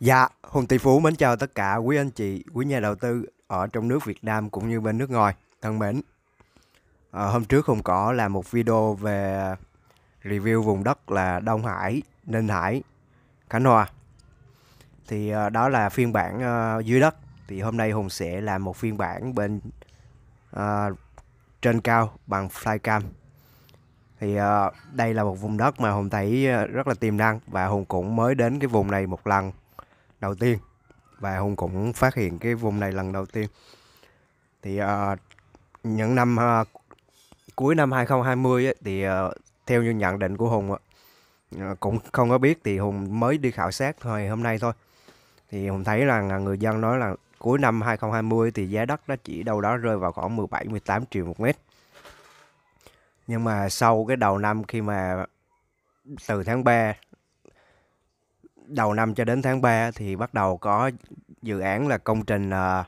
Dạ, Hùng Tỷ Phú mến chào tất cả quý anh chị, quý nhà đầu tư ở trong nước Việt Nam cũng như bên nước ngoài. Thân mến, à, hôm trước Hùng có làm một video về review vùng đất là Đông Hải, Ninh Hải, Khánh Hòa. Thì à, đó là phiên bản à, dưới đất. Thì hôm nay Hùng sẽ làm một phiên bản bên à, trên cao bằng flycam. Thì à, đây là một vùng đất mà Hùng thấy rất là tiềm năng và Hùng cũng mới đến cái vùng này một lần đầu tiên và Hùng cũng phát hiện cái vùng này lần đầu tiên thì uh, những năm uh, cuối năm 2020 ấy, thì uh, theo như nhận định của Hùng uh, cũng không có biết thì Hùng mới đi khảo sát thôi hôm nay thôi thì Hùng thấy là người dân nói là cuối năm 2020 thì giá đất nó chỉ đâu đó rơi vào khoảng 17 18 triệu một mét. Nhưng mà sau cái đầu năm khi mà từ tháng 3 đầu năm cho đến tháng 3 thì bắt đầu có dự án là công trình ờ,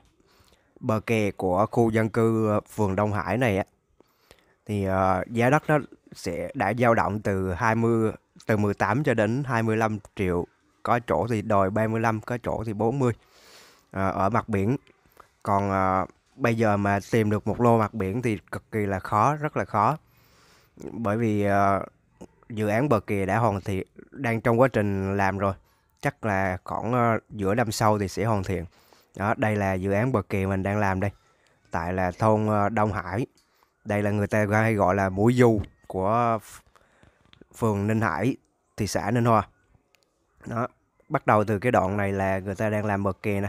bờ kè của khu dân cư ờ, phường Đông Hải này á thì ờ, giá đất nó sẽ đã dao động từ 20 từ 18 cho đến 25 triệu có chỗ thì đòi 35 có chỗ thì 40 ở mặt biển còn bây giờ mà tìm được một lô mặt biển thì cực kỳ là khó rất là khó bởi vì dự án bờ kè đã hoàn thiện đang trong quá trình làm rồi chắc là khoảng ờ, giữa năm sau thì sẽ hoàn thiện đó đây là dự án bờ kè mình đang làm đây tại là thôn ờ, Đông Hải đây là người ta hay gọi là mũi du của phường Ninh Hải thị xã Ninh Hòa đó bắt đầu từ cái đoạn này là người ta đang làm bờ kè nè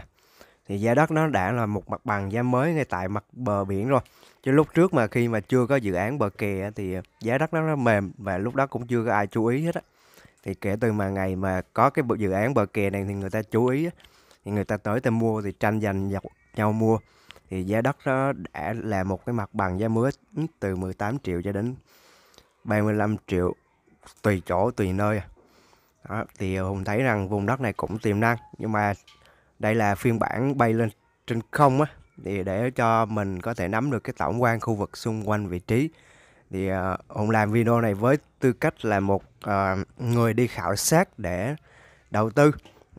thì giá đất nó đã là một mặt bằng giá mới ngay tại mặt bờ biển rồi chứ lúc trước mà khi mà chưa có dự án bờ kè thì ờ, giá đất nó mềm và lúc đó cũng chưa có ai chú ý hết á thì kể từ mà ngày mà có cái dự án bờ kè này thì người ta chú ý thì người ta tới ta mua thì tranh giành nhau mua thì giá đất nó đã là một cái mặt bằng giá mới từ 18 triệu cho đến 35 triệu tùy chỗ tùy nơi đó, thì Hùng thấy rằng vùng đất này cũng tiềm năng nhưng mà đây là phiên bản bay lên trên không á thì để cho mình có thể nắm được cái tổng quan khu vực xung quanh vị trí thì uh, ông làm video này với tư cách là một uh, người đi khảo sát để đầu tư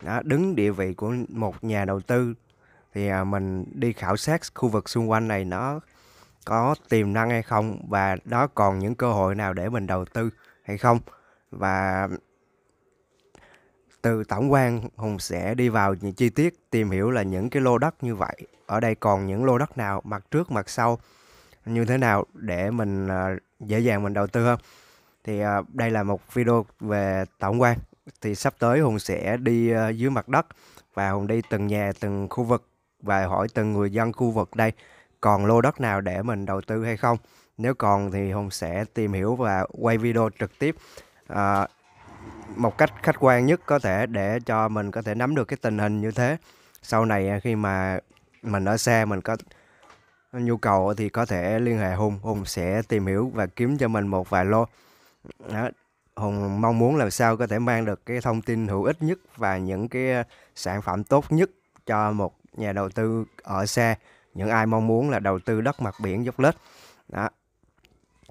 đó, đứng địa vị của một nhà đầu tư thì uh, mình đi khảo sát khu vực xung quanh này nó có tiềm năng hay không và đó còn những cơ hội nào để mình đầu tư hay không và từ tổng quan Hùng sẽ đi vào những chi tiết tìm hiểu là những cái lô đất như vậy ở đây còn những lô đất nào mặt trước mặt sau như thế nào để mình à, dễ dàng mình đầu tư hơn thì à, đây là một video về tổng quan thì sắp tới hùng sẽ đi à, dưới mặt đất và hùng đi từng nhà từng khu vực và hỏi từng người dân khu vực đây còn lô đất nào để mình đầu tư hay không nếu còn thì hùng sẽ tìm hiểu và quay video trực tiếp à, một cách khách quan nhất có thể để cho mình có thể nắm được cái tình hình như thế sau này khi mà mình ở xa mình có nhu cầu thì có thể liên hệ Hùng Hùng sẽ tìm hiểu và kiếm cho mình một vài lô đó. Hùng mong muốn làm sao có thể mang được cái thông tin hữu ích nhất và những cái ờ, sản phẩm tốt nhất cho một nhà đầu tư ở xa những ai mong muốn là đầu tư đất mặt biển dốc lết đó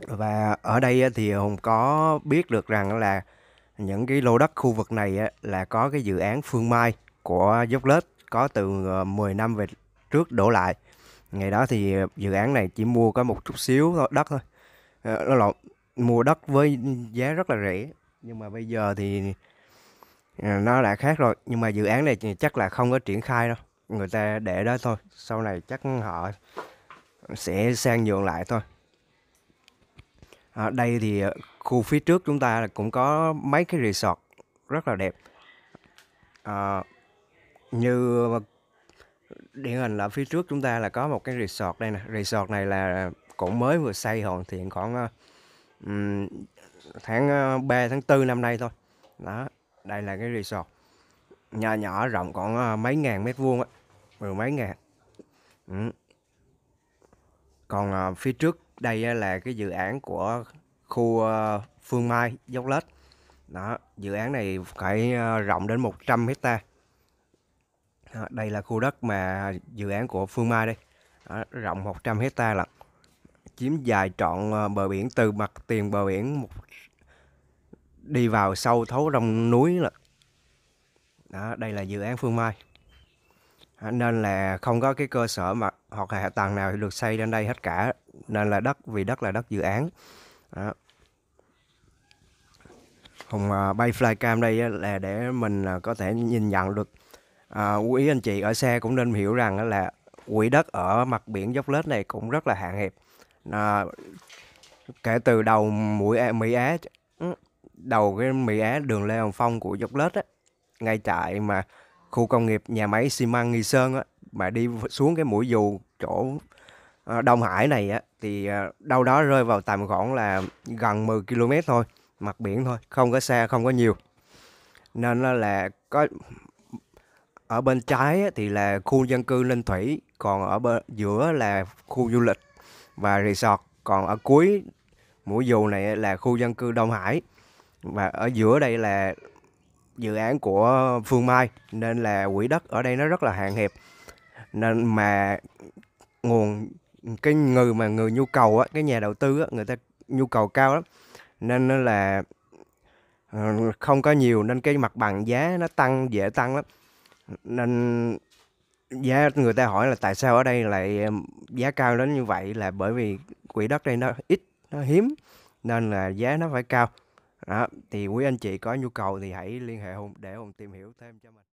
và ở đây ờ, thì hùng có biết được rằng là những cái lô đất khu vực này ờ, là có cái dự án phương mai của dốc lết có từ 10 năm về trước đổ lại ngày đó thì dự án này chỉ mua có một chút xíu đất thôi nó ờ, lộn mua đất với giá rất là rẻ nhưng mà bây giờ thì ờ, nó đã khác rồi nhưng mà dự án này chắc là không có triển khai đâu người ta để đó thôi sau này chắc họ sẽ sang nhượng lại thôi ở đây thì ờ, khu phía trước chúng ta cũng có mấy cái resort rất là đẹp à, như điển hình là phía trước chúng ta là có một cái resort đây nè resort này là cũng mới vừa xây hoàn thiện khoảng um, tháng 3 ờ, tháng 4 năm nay thôi đó đây là cái resort nhỏ nhỏ rộng khoảng ờ, mấy ngàn mét vuông á mười mấy ngàn ừ. còn uh, phía trước đây là cái dự án của khu uh, Phương Mai Dốc Lết đó dự án này phải uh, rộng đến 100 hecta đó, đây là khu đất mà dự án của Phương Mai đây đó, rộng 100 hecta là chiếm dài trọn ờ, bờ biển từ mặt tiền bờ biển một đi vào sâu thấu trong núi là đó đây là dự án Phương Mai đó, nên là không có cái cơ sở mà hoặc hạ tầng nào được xây lên đây hết cả nên là đất vì đất là đất dự án đó. Hùng ờ, bay flycam đây là để mình ờ, có thể nhìn nhận được à, quý anh chị ở xe cũng nên hiểu rằng là quỹ đất ở mặt biển dốc lết này cũng rất là hạn hẹp à, kể từ đầu mũi Mỹ Á ừ, đầu cái Mỹ Á đường Lê Hồng Phong của dốc lết á ngay tại mà khu công nghiệp nhà máy xi măng Nghi Sơn á mà đi xuống cái mũi dù chỗ à, Đông Hải này á thì à, đâu đó rơi vào tầm khoảng là gần 10 km thôi, mặt biển thôi, không có xa, không có nhiều. Nên là có ở bên trái thì là khu dân cư Linh Thủy còn ở bên giữa là khu du lịch và resort còn ở cuối mũi dù này là khu dân cư Đông Hải và ở giữa đây là dự án của Phương Mai nên là quỹ đất ở đây nó rất là hạn hẹp nên mà nguồn cái người mà người nhu cầu á, cái nhà đầu tư á, người ta nhu cầu cao lắm nên là ờ, không có nhiều nên cái mặt bằng giá nó tăng dễ tăng lắm nên giá người ta hỏi là tại sao ở đây lại giá cao đến như vậy là bởi vì quỹ đất đây nó ít, nó hiếm nên là giá nó phải cao. Đó, thì quý anh chị có nhu cầu thì hãy liên hệ Hùng để Hùng tìm hiểu thêm cho mình.